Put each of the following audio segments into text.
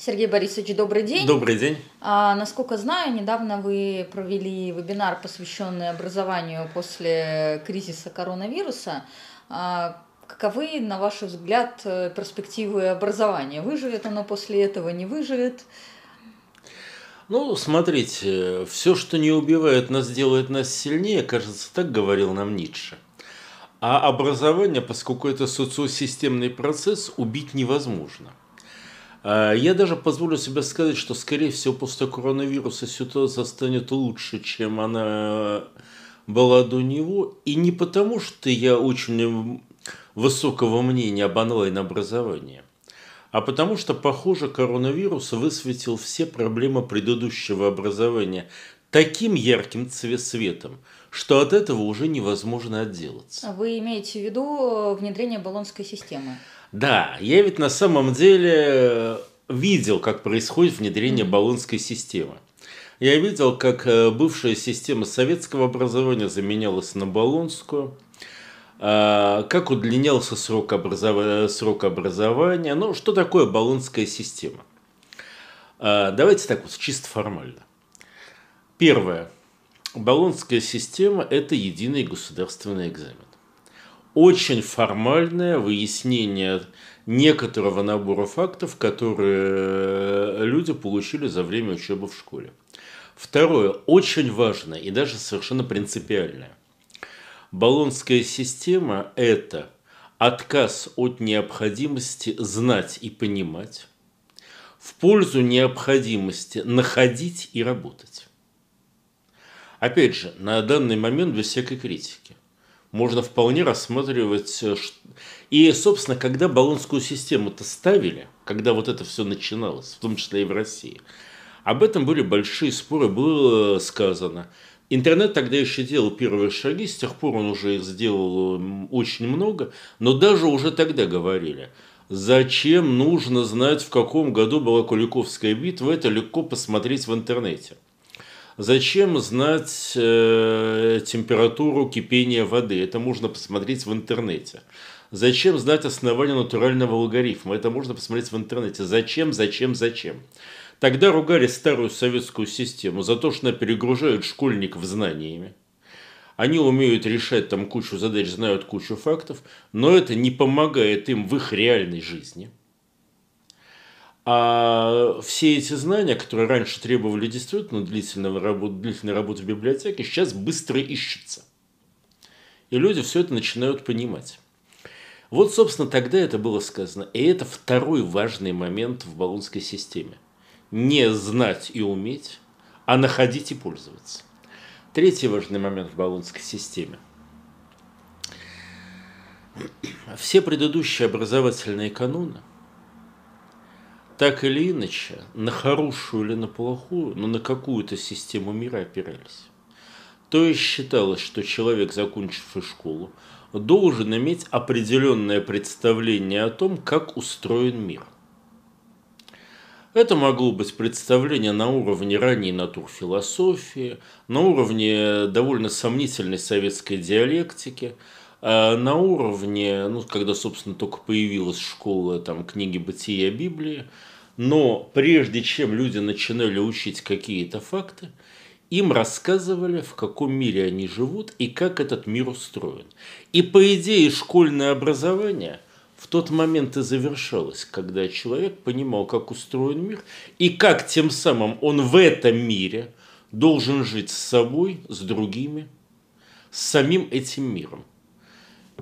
Сергей Борисович, добрый день. Добрый день. А, насколько знаю, недавно вы провели вебинар, посвященный образованию после кризиса коронавируса. А, каковы, на ваш взгляд, э, перспективы образования? Выживет оно после этого, не выживет? Ну, смотрите, все, что не убивает нас, делает нас сильнее, кажется, так говорил нам Ницше. А образование, поскольку это социосистемный процесс, убить невозможно. Э, я даже позволю себе сказать, что, скорее всего, после коронавируса ситуация станет лучше, чем она была до него. И не потому, что я очень э, высокого мнения об онлайн-образовании, а потому что, похоже, коронавирус высветил все проблемы предыдущего образования таким ярким цветом, что от этого уже невозможно отделаться. А вы имеете в виду э, внедрение баллонской системы? Да, я ведь на самом деле э, видел, как происходит внедрение баллонской системы. Я видел, как э, бывшая система советского образования заменялась на баллонскую, э, как удлинялся срок, образов... срок образования. Ну, что такое баллонская система? Давайте так вот, чисто формально. Первое. Баллонская система – это единый государственный экзамен очень формальное выяснение некоторого набора фактов, которые э, люди получили за время учебы в школе. Второе, очень важное и даже совершенно принципиальное. Болонская система – это отказ от необходимости знать и понимать в пользу необходимости находить и работать. Опять же, на данный момент без всякой критики можно вполне рассматривать. Э, и, собственно, когда Болонскую систему-то ставили, когда вот это все начиналось, в том числе и в России, об этом были большие споры, было э, сказано. Интернет тогда еще делал первые шаги, с тех пор он уже их сделал очень много, но даже уже тогда говорили, зачем нужно знать, в каком году была Куликовская битва, это легко посмотреть в интернете – Зачем знать э, температуру кипения воды? Это можно посмотреть в интернете. Зачем знать основание натурального логарифма? Это можно посмотреть в интернете. Зачем, зачем, зачем? Тогда ругали старую советскую систему за то, что она перегружает школьников знаниями. Они умеют решать там кучу задач, знают кучу фактов, но это не помогает им в их реальной жизни – а все эти знания, которые раньше требовали действительно длительного работы, длительной работы в библиотеке, сейчас быстро ищутся. И люди все это начинают понимать. Вот, собственно, тогда это было сказано. И это второй важный момент в баллонской системе. Не знать и уметь, а находить и пользоваться. Третий важный момент в баллонской системе. Все предыдущие образовательные каноны так или иначе, на хорошую или на плохую, но на какую-то систему мира опирались. То есть считалось, что человек, закончивший школу, должен иметь определенное представление о том, как устроен мир. Это могло быть представление на уровне ранней натурфилософии, на уровне довольно сомнительной советской диалектики, а на уровне, ну, когда, собственно, только появилась школа там, книги бытия Библии – но прежде чем люди начинали учить какие-то факты, им рассказывали, в каком мире они живут и как этот мир устроен. И по идее школьное образование в тот момент и завершалось, когда человек понимал, как устроен мир и как тем самым он в этом мире должен жить с собой, с другими, с самим этим миром.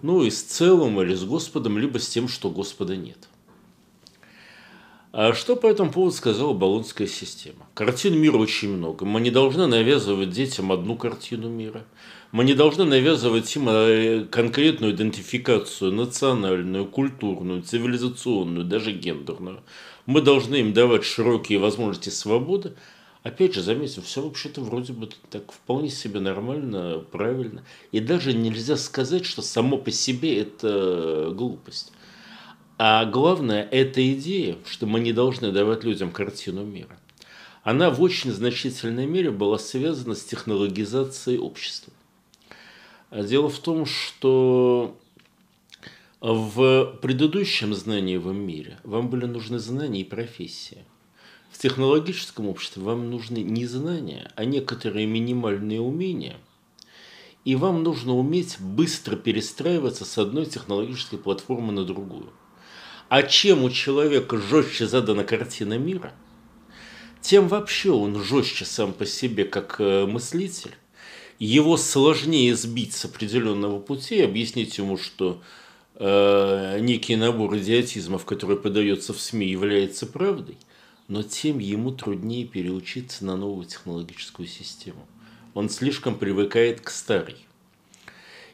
Ну и с целым или с Господом, либо с тем, что Господа нет. А что по этому поводу сказала Болонская система? Картин мира очень много. Мы не должны навязывать детям одну картину мира. Мы не должны навязывать им э, конкретную идентификацию национальную, культурную, цивилизационную, даже гендерную. Мы должны им давать широкие возможности свободы. Опять же, заметим, все вообще-то вроде бы так вполне себе нормально, правильно. И даже нельзя сказать, что само по себе это э, глупость. А главное, эта идея, что мы не должны давать людям картину мира, она в очень значительной мере была связана с технологизацией общества. А дело в том, что в предыдущем знаниевом мире вам были нужны знания и профессии. В технологическом обществе вам нужны не знания, а некоторые минимальные умения – и вам нужно уметь быстро перестраиваться с одной технологической платформы на другую. А чем у человека жестче задана картина мира, тем вообще он жестче сам по себе как э, мыслитель. Его сложнее сбить с определенного пути, объяснить ему, что э, некий набор идиотизмов, который подается в СМИ, является правдой, но тем ему труднее переучиться на новую технологическую систему. Он слишком привыкает к старой.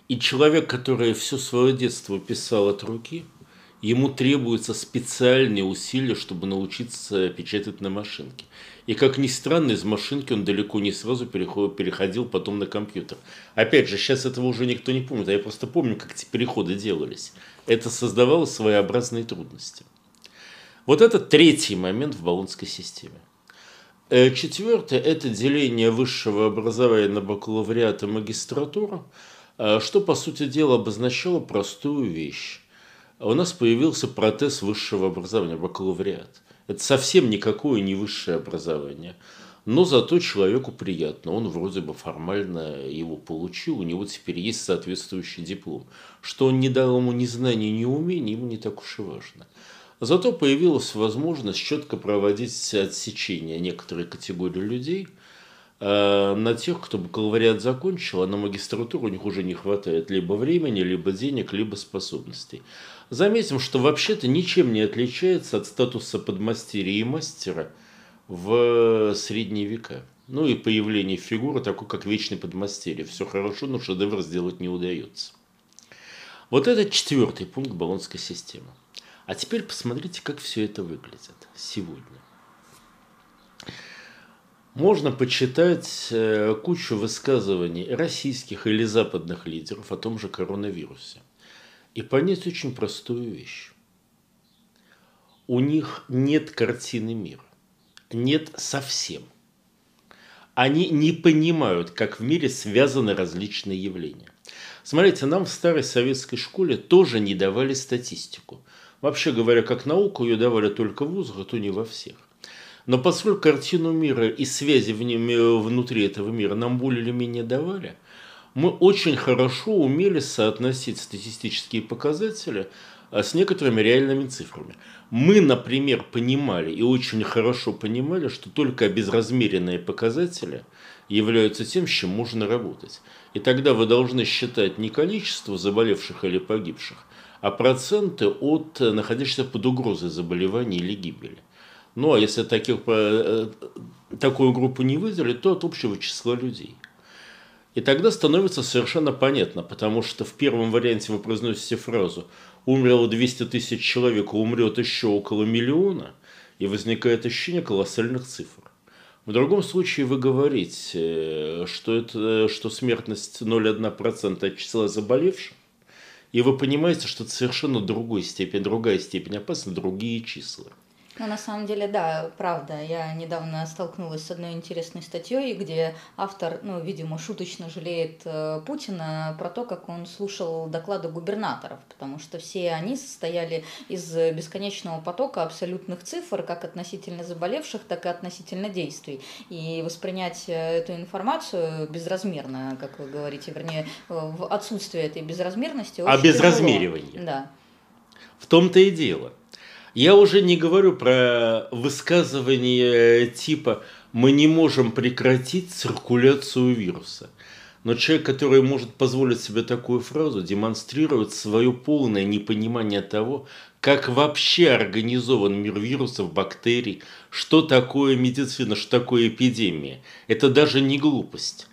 И человек, который все свое детство писал от руки – ему требуются специальные усилия, чтобы научиться печатать на машинке. И как ни странно, из машинки он далеко не сразу переходил потом на компьютер. Опять же, сейчас этого уже никто не помнит, а я просто помню, как эти переходы делались. Это создавало своеобразные трудности. Вот это третий момент в баллонской системе. Э, четвертое – это деление высшего образования на бакалавриат и магистратуру, э, что, по сути дела, обозначало простую вещь а у нас появился протез высшего образования, бакалавриат. Это совсем никакое не высшее образование. Но зато человеку приятно. Он вроде бы формально его получил, у него теперь есть соответствующий диплом. Что он не дал ему ни знаний, ни умений, ему не так уж и важно. Зато появилась возможность четко проводить отсечение некоторой категории людей э, на тех, кто бакалавриат закончил, а на магистратуру у них уже не хватает либо времени, либо денег, либо способностей. Заметим, что вообще-то ничем не отличается от статуса подмастерья и мастера в э, средние века. Ну и появление фигуры такой, как вечный подмастерье. Все хорошо, но шедевр сделать не удается. Вот это четвертый пункт баллонской системы. А теперь посмотрите, как все это выглядит сегодня. Можно почитать э, кучу высказываний российских или западных лидеров о том же коронавирусе – и понять очень простую вещь. У них нет картины мира. Нет совсем. Они не понимают, как в мире связаны различные явления. Смотрите, нам в старой советской школе тоже не давали статистику. Вообще говоря, как науку ее давали только в вузах, а то не во всех. Но поскольку картину мира и связи э, внутри этого мира нам более или менее давали – мы очень хорошо умели соотносить статистические показатели э, с некоторыми реальными цифрами. Мы, например, понимали и очень хорошо понимали, что только безразмеренные показатели являются тем, с чем можно работать. И тогда вы должны считать не количество заболевших или погибших, а проценты от э, находящихся под угрозой заболевания или гибели. Ну а если таких, э, такую группу не выделили, то от общего числа людей. И тогда становится совершенно понятно, потому что в первом варианте вы произносите фразу «умерло 200 тысяч человек, а умрет еще около миллиона», и возникает ощущение колоссальных цифр. В другом случае вы говорите, э, что, это, э, что смертность 0,1% от числа заболевших, и вы понимаете, что это совершенно другой степень, другая степень опасности, другие числа. Ну, на самом деле, да, правда. Я недавно столкнулась с одной интересной статьей, где автор, ну, видимо, шуточно жалеет э, Путина про то, как он слушал доклады губернаторов, потому что все они состояли из бесконечного потока абсолютных цифр, как относительно заболевших, так и относительно действий. И воспринять э, эту информацию безразмерно, как вы говорите, вернее, э, в отсутствие этой безразмерности. Очень а безразмеривание. Да. В том-то и дело – я уже не говорю про высказывание типа «мы не можем прекратить циркуляцию вируса». Но человек, который может позволить себе такую фразу, демонстрирует свое полное непонимание того, как вообще организован мир вирусов, бактерий, что такое медицина, что такое эпидемия. Это даже не глупость.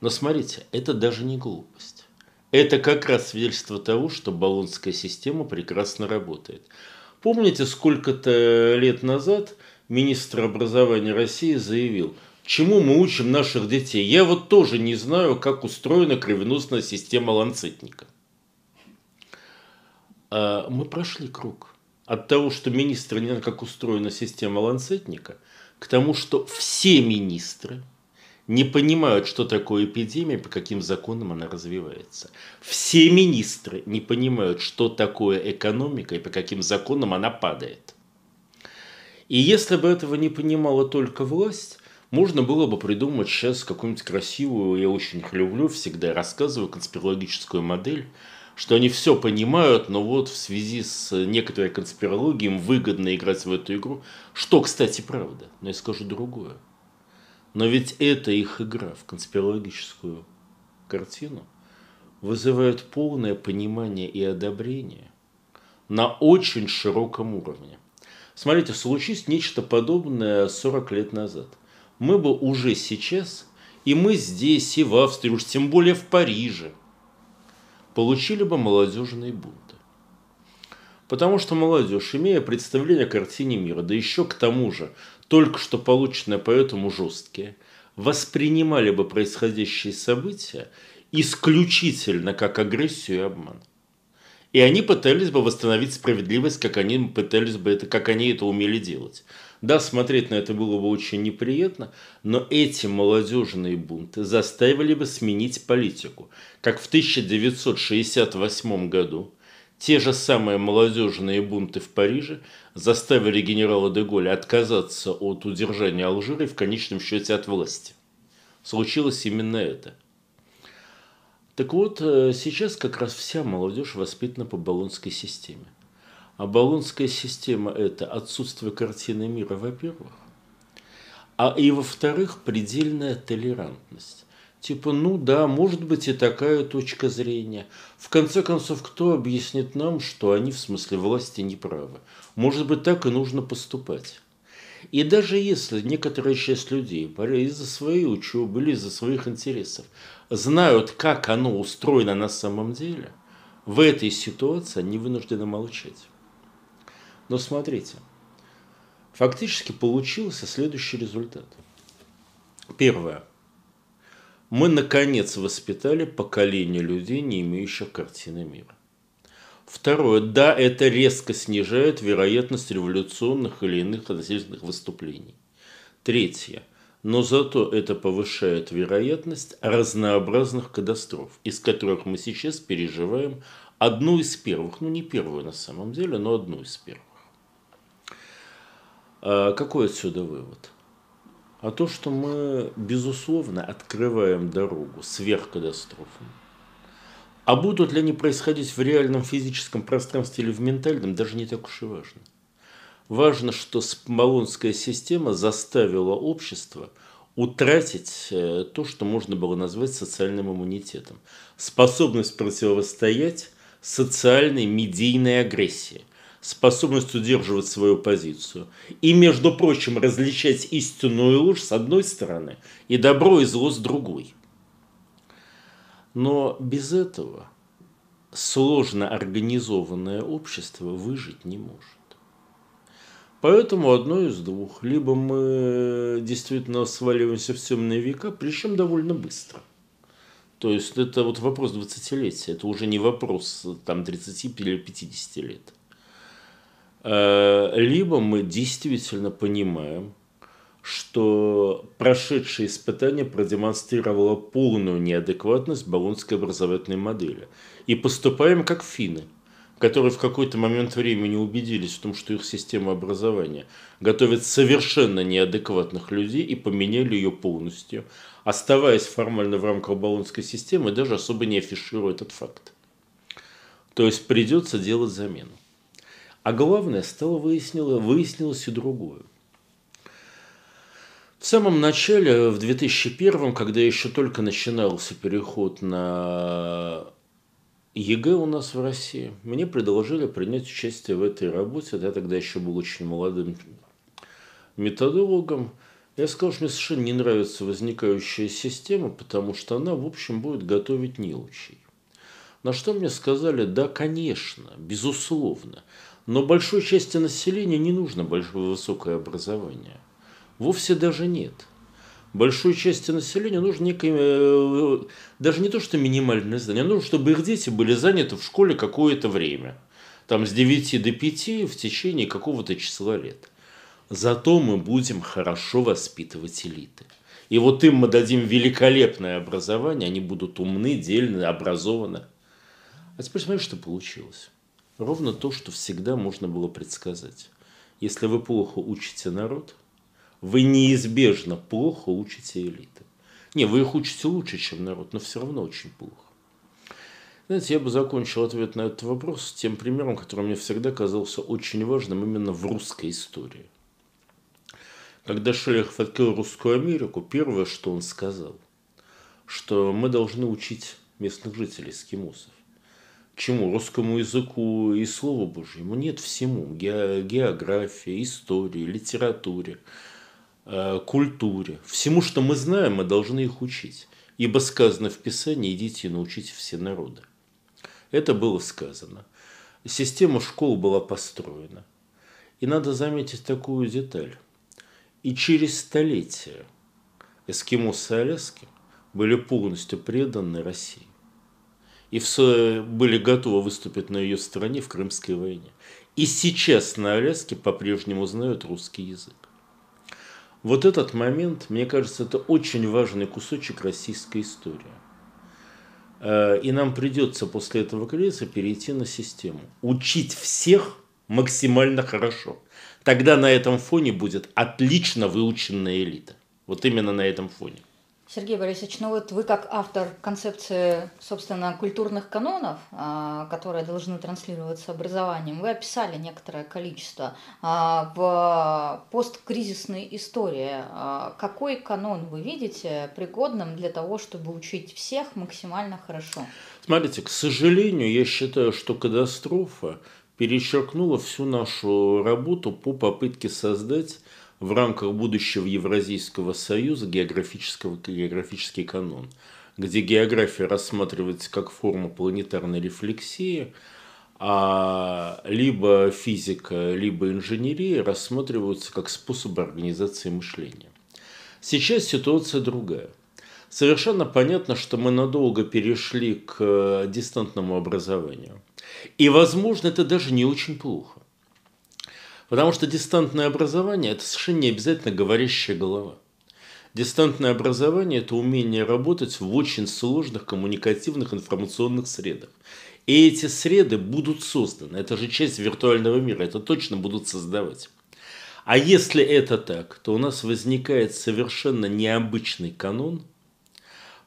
Но смотрите, это даже не глупость. Это как раз свидетельство того, что баллонская система прекрасно работает – Помните, сколько-то лет назад министр образования России заявил, чему мы учим наших детей? Я вот тоже не знаю, как устроена кровеносная система ланцетника. А мы прошли круг от того, что министр не знает, как устроена система ланцетника, к тому, что все министры – не понимают, что такое эпидемия, по каким законам она развивается. Все министры не понимают, что такое экономика и по каким законам она падает. И если бы этого не понимала только власть, можно было бы придумать сейчас какую-нибудь красивую, я очень люблю, всегда рассказываю, конспирологическую модель, что они все понимают, но вот в связи с некоторой конспирологией им выгодно играть в эту игру. Что, кстати, правда, но я скажу другое но ведь эта их игра в конспирологическую картину вызывает полное понимание и одобрение на очень широком уровне. Смотрите, случись нечто подобное 40 лет назад. Мы бы уже сейчас, и мы здесь, и в Австрии, уж тем более в Париже, получили бы молодежные бунты. Потому что молодежь, имея представление о картине мира, да еще к тому же только что полученные по этому жесткие, воспринимали бы происходящие события исключительно как агрессию и обман. И они пытались бы восстановить справедливость, как они пытались бы это, как они это умели делать. Да, смотреть на это было бы очень неприятно, но эти молодежные бунты заставили бы сменить политику, как в 1968 году – те же самые молодежные бунты в Париже заставили генерала Деголя отказаться от удержания Алжира и в конечном счете от власти. Случилось именно это. Так вот, э, сейчас как раз вся молодежь воспитана по баллонской системе. А баллонская система – это отсутствие картины мира, во-первых, а и, во-вторых, предельная толерантность. Типа, ну да, может быть и такая точка зрения. В конце концов, кто объяснит нам, что они в смысле власти не правы? Может быть, так и нужно поступать. И даже если некоторая часть людей из-за своей учебы или из-за своих интересов знают, как оно устроено на самом деле, в этой ситуации они вынуждены молчать. Но смотрите, фактически получился следующий результат. Первое – мы, наконец, воспитали поколение людей, не имеющих картины мира. Второе. Да, это резко снижает вероятность революционных или иных насильственных выступлений. Третье. Но зато это повышает вероятность разнообразных катастроф, из которых мы сейчас переживаем одну из первых, ну не первую на самом деле, но одну из первых. А какой отсюда вывод? а то, что мы, безусловно, открываем дорогу сверхкатастрофам. А будут ли они происходить в реальном физическом пространстве или в ментальном, даже не так уж и важно. Важно, что Смолонская система заставила общество утратить э, то, что можно было назвать социальным иммунитетом. Способность противостоять социальной медийной агрессии способность удерживать свою позицию. И, между прочим, различать истинную ложь с одной стороны и добро и зло с другой. Но без этого сложно организованное общество выжить не может. Поэтому одно из двух. Либо мы действительно сваливаемся в темные века, причем довольно быстро – то есть это вот вопрос 20-летия, это уже не вопрос там 30 или 50 лет. Э, либо мы действительно понимаем, что прошедшее испытание продемонстрировало полную неадекватность болонской образовательной модели. И поступаем как финны, которые в какой-то момент времени убедились в том, что их система образования готовит совершенно неадекватных людей и поменяли ее полностью, оставаясь формально в рамках болонской системы, даже особо не афишируя этот факт. То есть придется делать замену. А главное, стало выяснило, выяснилось и другое. В самом начале, в 2001, когда еще только начинался переход на ЕГЭ у нас в России, мне предложили принять участие в этой работе. Я тогда еще был очень молодым методологом. Я сказал, что мне совершенно не нравится возникающая система, потому что она, в общем, будет готовить неучей. На что мне сказали, да, конечно, безусловно. Но большой части населения не нужно большое высокое образование. Вовсе даже нет. Большой части населения нужно некое, э, даже не то, что минимальное знание, нужно, чтобы их дети были заняты в школе какое-то время. Там с 9 до 5 в течение какого-то числа лет. Зато мы будем хорошо воспитывать элиты. И вот им мы дадим великолепное образование, они будут умны, дельны, образованы. А теперь смотри, что получилось. Ровно то, что всегда можно было предсказать. Если вы плохо учите народ, вы неизбежно плохо учите элиты. Не, вы их учите лучше, чем народ, но все равно очень плохо. Знаете, я бы закончил ответ на этот вопрос тем примером, который мне всегда казался очень важным именно в русской истории. Когда Шелехов открыл Русскую Америку, первое, что он сказал, что мы должны учить местных жителей скимусов чему? Русскому языку и Слову Божьему? Нет, всему. Ге- географии, истории, литературе, э- культуре. Всему, что мы знаем, мы должны их учить. Ибо сказано в Писании, идите и научите все народы. Это было сказано. Система школ была построена. И надо заметить такую деталь. И через столетия эскимосы Аляски были полностью преданы России и все были готовы выступить на ее стороне в Крымской войне. И сейчас на Аляске по-прежнему знают русский язык. Вот этот момент, мне кажется, это очень важный кусочек российской истории. Э, и нам придется после этого кризиса перейти на систему. Учить всех максимально хорошо. Тогда на этом фоне будет отлично выученная элита. Вот именно на этом фоне. Сергей Борисович, ну вот вы как автор концепции, собственно, культурных канонов, а, которые должны транслироваться образованием, вы описали некоторое количество. А, в посткризисной истории а, какой канон вы видите пригодным для того, чтобы учить всех максимально хорошо? Смотрите, к сожалению, я считаю, что катастрофа перечеркнула всю нашу работу по попытке создать в рамках будущего Евразийского союза географического, географический канон, где география рассматривается как форма планетарной рефлексии, а либо физика, либо инженерия рассматриваются как способы организации мышления. Сейчас ситуация другая. Совершенно понятно, что мы надолго перешли к дистантному образованию. И, возможно, это даже не очень плохо. Потому что дистантное образование – это совершенно не обязательно говорящая голова. Дистантное образование – это умение работать в очень сложных коммуникативных информационных средах. И эти среды будут созданы. Это же часть виртуального мира. Это точно будут создавать. А если это так, то у нас возникает совершенно необычный канон,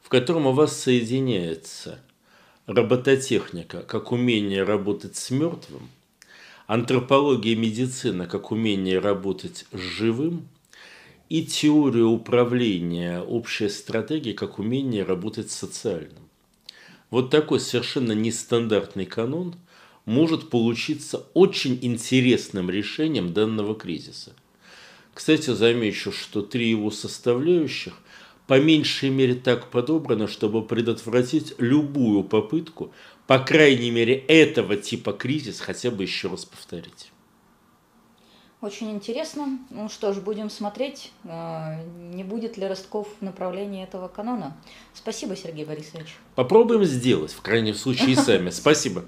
в котором у вас соединяется робототехника как умение работать с мертвым – антропология медицины как умение работать с живым и теория управления общей стратегия как умение работать с социальным. Вот такой совершенно нестандартный канон может получиться очень интересным решением данного кризиса. Кстати, замечу, что три его составляющих по меньшей мере так подобраны, чтобы предотвратить любую попытку по крайней мере, этого типа кризис хотя бы еще раз повторить. Очень интересно. Ну что ж, будем смотреть, э, не будет ли ростков в направлении этого канона. Спасибо, Сергей Борисович. Попробуем сделать, в крайнем случае, и сами. Спасибо.